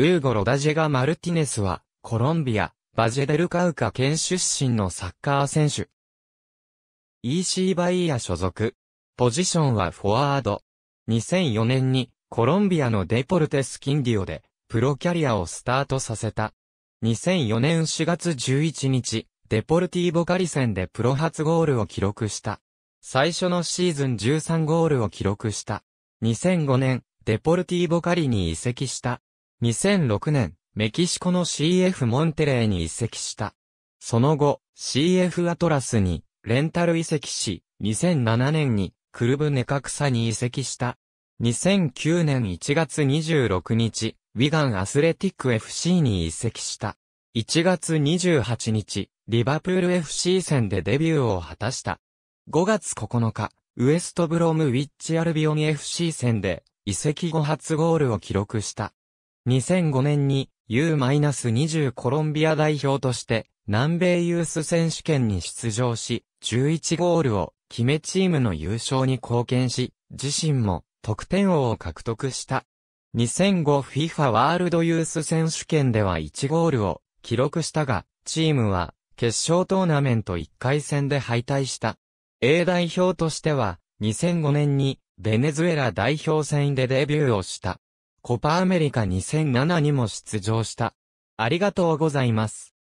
ウーゴ・ロダジェガ・マルティネスは、コロンビア、バジェデルカウカ県出身のサッカー選手。EC バイヤ所属。ポジションはフォワード。2004年に、コロンビアのデポルテス・キンディオで、プロキャリアをスタートさせた。2004年4月11日、デポルティーボカリ戦でプロ初ゴールを記録した。最初のシーズン13ゴールを記録した。2005年、デポルティーボカリに移籍した。2006年、メキシコの CF モンテレーに移籍した。その後、CF アトラスにレンタル移籍し、2007年にクルブネカクサに移籍した。2009年1月26日、ウィガンアスレティック FC に移籍した。1月28日、リバプール FC 戦でデビューを果たした。5月9日、ウエストブロムウィッチアルビオン FC 戦で移籍後初ゴールを記録した。2005年に U-20 コロンビア代表として南米ユース選手権に出場し、11ゴールを決めチームの優勝に貢献し、自身も得点王を獲得した。2005 FIFA ワールドユース選手権では1ゴールを記録したが、チームは決勝トーナメント1回戦で敗退した。A 代表としては2005年にベネズエラ代表戦でデビューをした。コパアメリカ2007にも出場した。ありがとうございます。